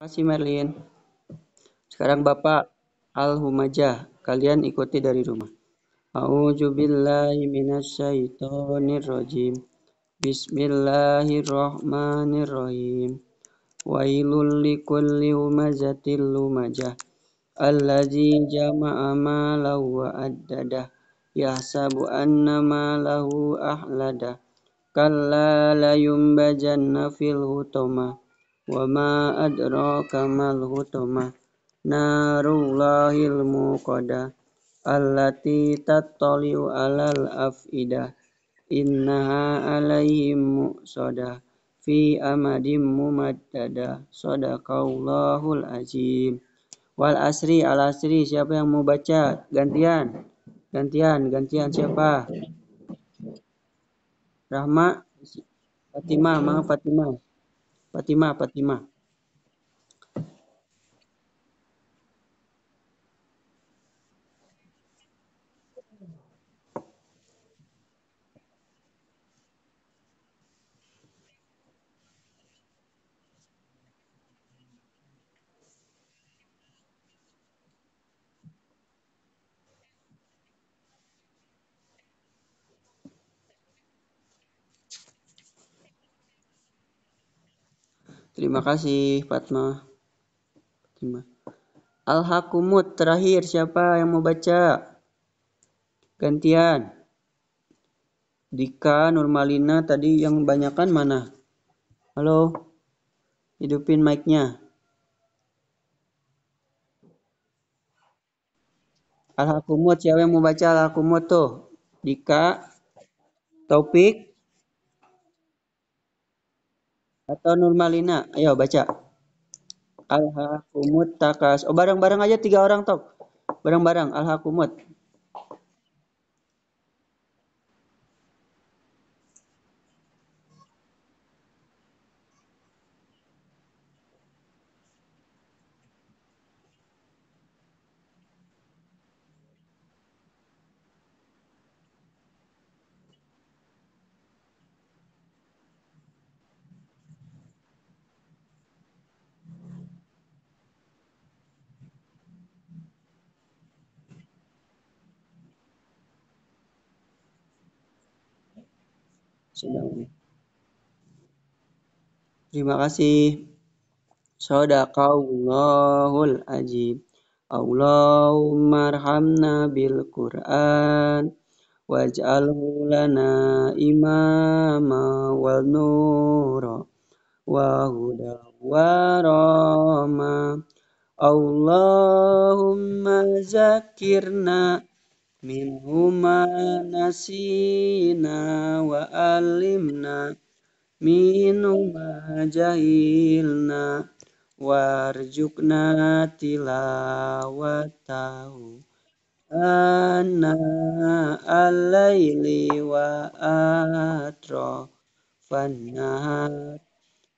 kasih Merlin. Sekarang Bapak Al-Humajah, kalian ikuti dari rumah. A'udzu minasyaitonirrajim. Bismillahirrahmanirrahim. Wailul likulli humazatil lumajah. Allazi jama'a malahu wa addadah. Yahsabu anna malahu ahladah. Kalla layumbajanna fil hutamah. وما أدراك ما الهتمة نار الله الموقدة التي تطلع على الأفئدة إنها عليهم مؤصدة في أمد ممددة صدق الله العظيم wal asri al asri siapa yang mau baca gantian gantian gantian siapa Rahma Fatimah mana Fatimah fatimah fatimah Terima kasih Fatma. Terima. Al-Hakumut terakhir siapa yang mau baca? Gantian. Dika, Nurmalina tadi yang banyakkan mana? Halo. Hidupin mic-nya. Al-Hakumut siapa yang mau baca Al-Hakumut tuh? Dika, Topik atau Nurmalina ayo baca alhakumut takas oh bareng-bareng aja tiga orang tok bareng-bareng alhakumut sedang terima kasih Sadaqallahul ajib Allahumma arhamna bil Qur'an waj'alhu lana imama wal nura wa huda wa rahma. Allahumma zakirna Minhuma nasina wa alimna Minhuma jahilna Warjukna tilawatahu ana alaili wa atro Fannahar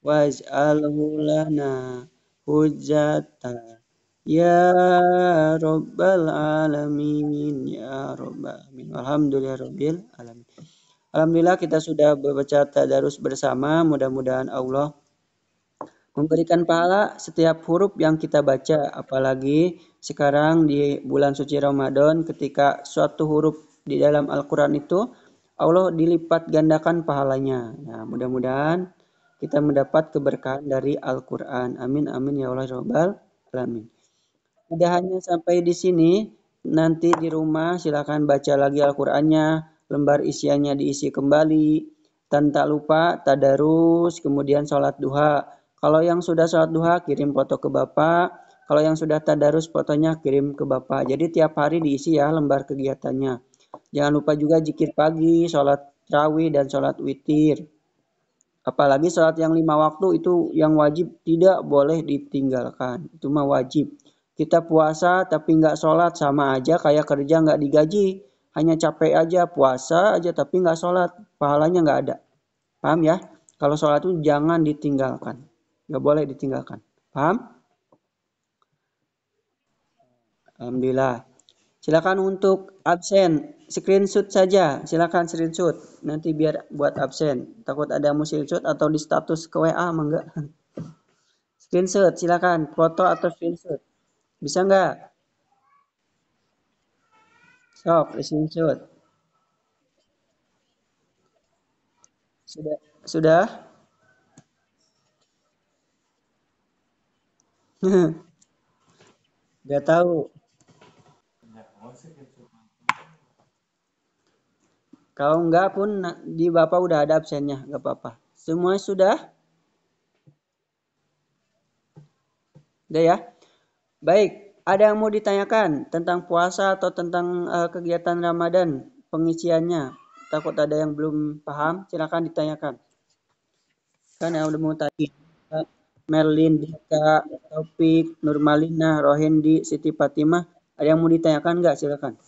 Waj'alhu lana hujjatan Ya Rabbal Alamin Ya Rabbal Alamin Alhamdulillah Rabbil Alamin Alhamdulillah kita sudah berbaca tadarus bersama Mudah-mudahan Allah memberikan pahala setiap huruf yang kita baca Apalagi sekarang di bulan suci Ramadan ketika suatu huruf di dalam Al-Quran itu Allah dilipat gandakan pahalanya Nah mudah-mudahan kita mendapat keberkahan dari Al-Quran Amin amin ya Allah Rabbal Alamin tidak hanya sampai di sini. Nanti di rumah silakan baca lagi Al-Qur'annya, lembar isiannya diisi kembali. Dan tak lupa tadarus, kemudian sholat duha. Kalau yang sudah sholat duha kirim foto ke Bapak. Kalau yang sudah tadarus fotonya kirim ke Bapak. Jadi tiap hari diisi ya lembar kegiatannya. Jangan lupa juga jikir pagi, sholat rawi dan sholat witir. Apalagi sholat yang lima waktu itu yang wajib tidak boleh ditinggalkan. Itu mah wajib kita puasa tapi nggak sholat sama aja kayak kerja nggak digaji hanya capek aja puasa aja tapi nggak sholat pahalanya nggak ada paham ya kalau sholat itu jangan ditinggalkan nggak boleh ditinggalkan paham alhamdulillah silakan untuk absen screenshot saja silakan screenshot nanti biar buat absen takut ada mau screenshot atau di status ke WA mangga screenshot silakan foto atau screenshot bisa nggak? Sok, listen shoot. Sudah? Sudah? Gak tahu. Kalau enggak pun di Bapak udah ada absennya, enggak apa-apa. Semua sudah? Udah ya? Baik, ada yang mau ditanyakan tentang puasa atau tentang uh, kegiatan Ramadan, pengisiannya? Takut ada yang belum paham, silakan ditanyakan. Kan yang udah mau tadi. Eh, Merlin, Dika, Taufik, Nurmalina, Rohendi, Siti Fatimah. Ada yang mau ditanyakan nggak? Silakan.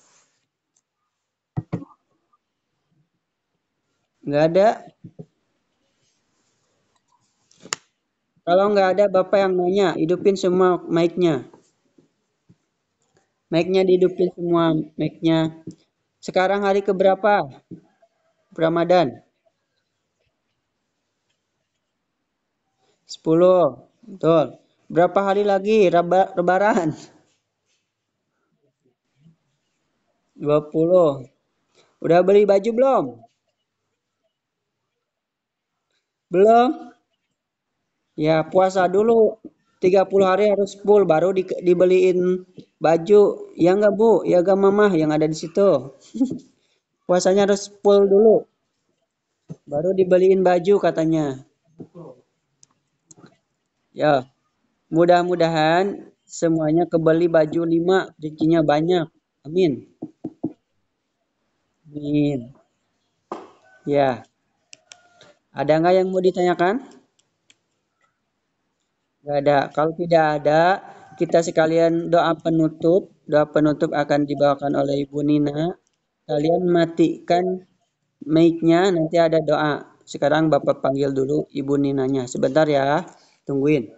Nggak ada? Kalau nggak ada, Bapak yang nanya. Hidupin semua mic-nya. Mic-nya dihidupin semua mic-nya. Sekarang hari keberapa? Ramadan. 10. Betul. Berapa hari lagi lebaran? 20. Udah beli baju belum? Belum? Ya, puasa dulu. 30 hari harus full baru di, dibeliin baju ya enggak bu ya enggak mamah yang ada di situ puasanya harus full dulu baru dibeliin baju katanya ya mudah-mudahan semuanya kebeli baju lima rezekinya banyak amin amin ya ada nggak yang mau ditanyakan tidak ada. Kalau tidak ada, kita sekalian doa penutup. Doa penutup akan dibawakan oleh Ibu Nina. Kalian matikan mic-nya, nanti ada doa. Sekarang Bapak panggil dulu Ibu Ninanya. Sebentar ya, tungguin.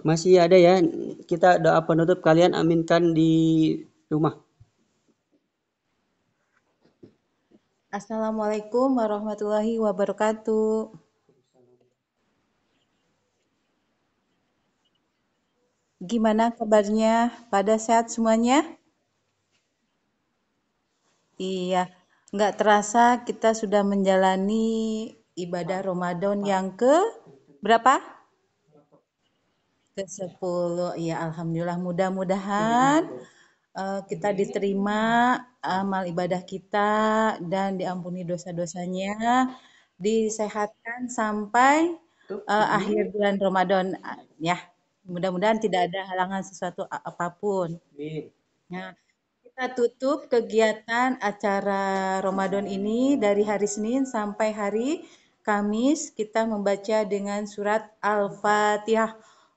Masih ada ya, kita doa penutup kalian aminkan di rumah. Assalamualaikum warahmatullahi wabarakatuh. Gimana kabarnya? Pada sehat semuanya? Iya, nggak terasa kita sudah menjalani ibadah Ramadan yang ke berapa? Ke sepuluh, ya alhamdulillah mudah-mudahan uh, kita diterima amal ibadah kita dan diampuni dosa-dosanya, disehatkan sampai uh, akhir bulan Ramadan ya. Mudah-mudahan tidak ada halangan sesuatu apapun. Nah, kita tutup kegiatan acara Ramadan ini dari hari Senin sampai hari Kamis kita membaca dengan surat Al-Fatihah.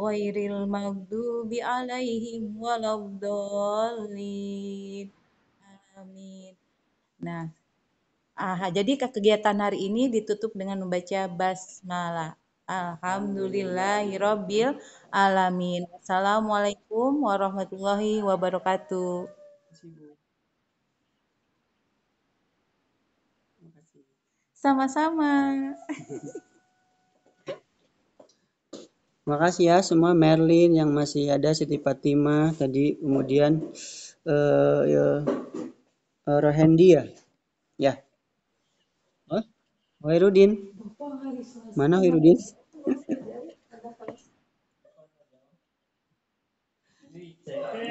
ghairil maghdubi alaihim waladdallin. Amin. Nah, aha, jadi kegiatan hari ini ditutup dengan membaca basmalah. Alhamdulillahirabbil alamin. Assalamualaikum warahmatullahi wabarakatuh. Sama-sama. Makasih ya semua Merlin yang masih ada Siti Fatima tadi kemudian eh uh, uh, Rohendi ya. Ya. Oh, Wairudin. Mana Wairudin?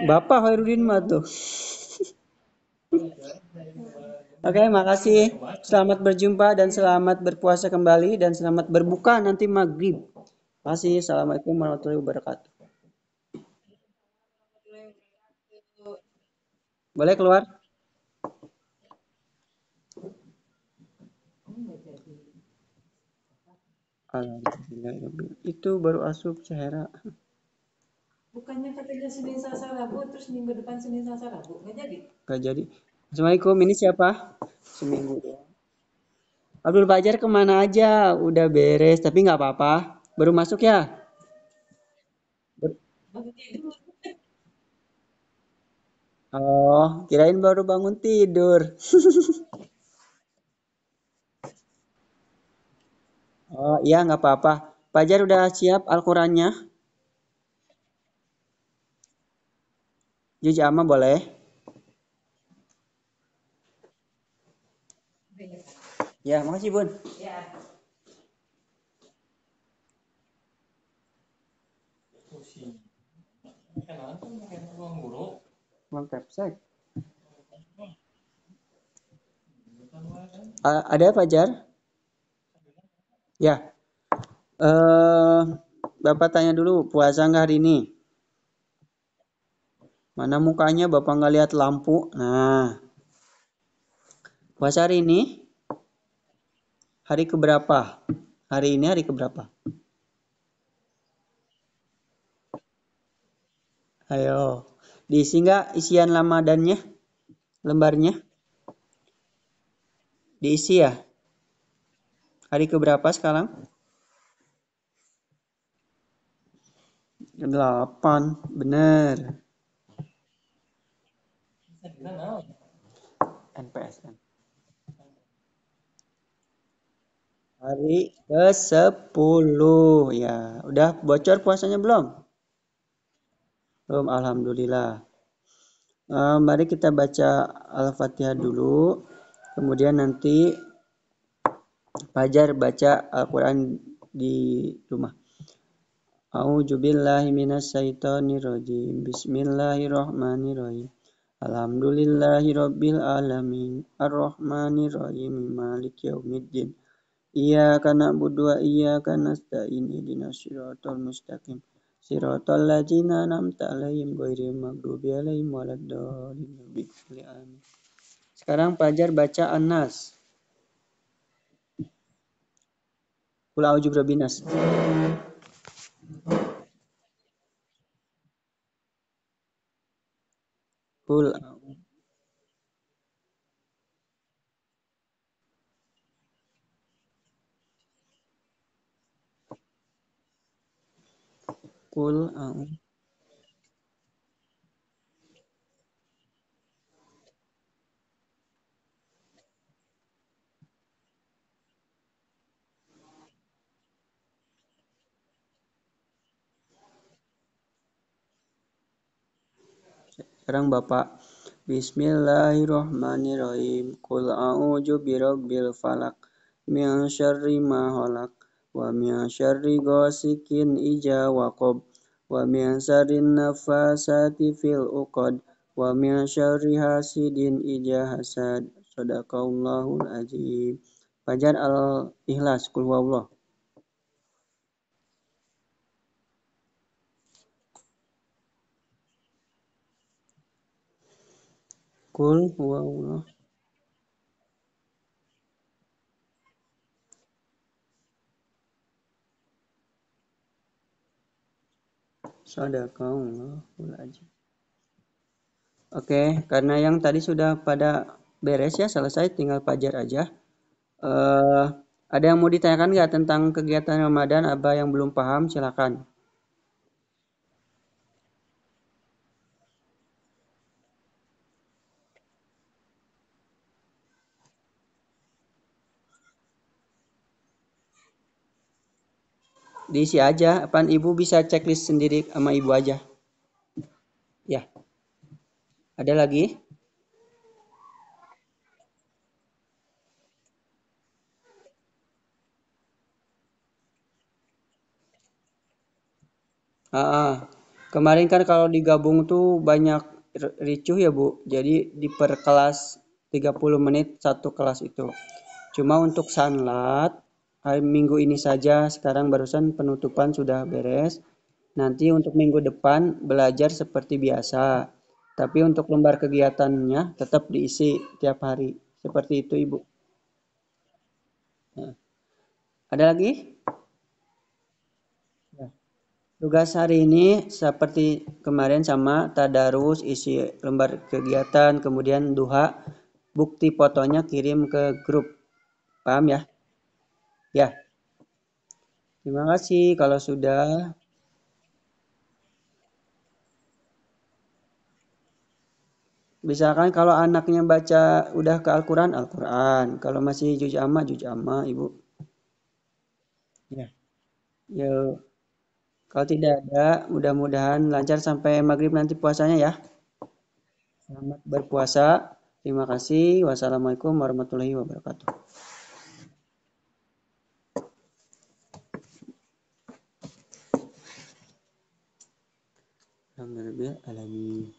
Bapak Hoirudin mah tuh. Oke, okay, makasih. Selamat berjumpa dan selamat berpuasa kembali dan selamat berbuka nanti maghrib kasih. Assalamualaikum warahmatullahi wabarakatuh. Boleh keluar? Itu baru asup cahera. Bukannya katanya Senin Selasa Rabu terus minggu depan Senin Selasa Rabu nggak jadi? Nggak jadi. Assalamualaikum ini siapa? Seminggu. Abdul Fajar kemana aja? Udah beres tapi nggak apa-apa. Baru masuk ya? Oh, kirain baru bangun tidur. oh, iya nggak apa-apa. Fajar udah siap Al-Qurannya? Juj Amma boleh? Ya. ya, makasih Bun. Cek. Uh, ada apa, Jar? Ya. Uh, Bapak tanya dulu, puasa nggak hari ini? Mana mukanya Bapak nggak lihat lampu? Nah. Puasa hari ini? Hari keberapa? Hari ini hari keberapa? Ayo diisi nggak isian lamadannya lembarnya diisi ya hari keberapa sekarang 8 bener NPSN hari ke 10 ya udah bocor puasanya belum belum, alhamdulillah. Uh, mari kita baca Al-Fatihah dulu. Kemudian nanti Fajar baca Al-Quran di rumah. A'udzubillahi minasyaitonirrajim. Bismillahirrahmanirrahim. Alhamdulillahi rabbil alamin. rahim. Maliki yaumiddin. Iyyaka na'budu wa iyyaka nasta'in. Ihdinash shiratal mustaqim nam ta siratal ladzina an'amta 'alaihim do maghdubi 'alaihim waladdallin amin sekarang pelajar baca annas pulau a'udzu binas Kul a'udzu قل Uh. Sekarang Bapak Bismillahirrahmanirrahim Qul a'udzu birabbil falaq min syarri ma halaq wa min syarri ghasikin ija waqab wa min syarri nafasati fil uqad wa min syarri hasidin ija hasad sadaqallahul azim Fajar al-Ikhlas kul huwallah Kul huwallah Sadaqallahul azim. Oke, karena yang tadi sudah pada beres ya, selesai tinggal pajar aja. Uh, ada yang mau ditanyakan nggak tentang kegiatan Ramadan? Abah yang belum paham, silakan. diisi aja apaan ibu bisa checklist sendiri sama ibu aja ya ada lagi Ah, ah. kemarin kan kalau digabung tuh banyak ricuh ya Bu. Jadi di per kelas 30 menit satu kelas itu. Cuma untuk sanlat Hari minggu ini saja sekarang barusan penutupan sudah beres nanti untuk minggu depan belajar seperti biasa tapi untuk lembar kegiatannya tetap diisi tiap hari seperti itu ibu nah. ada lagi ya. tugas hari ini seperti kemarin sama tadarus isi lembar kegiatan kemudian duha bukti fotonya kirim ke grup paham ya Ya. Terima kasih kalau sudah. Misalkan kalau anaknya baca udah ke Al-Quran, Al-Quran. Kalau masih juz amma, juz amma, Ibu. Ya. Ya. Kalau tidak ada, mudah-mudahan lancar sampai maghrib nanti puasanya ya. Selamat berpuasa. Terima kasih. Wassalamualaikum warahmatullahi wabarakatuh. à la nuit.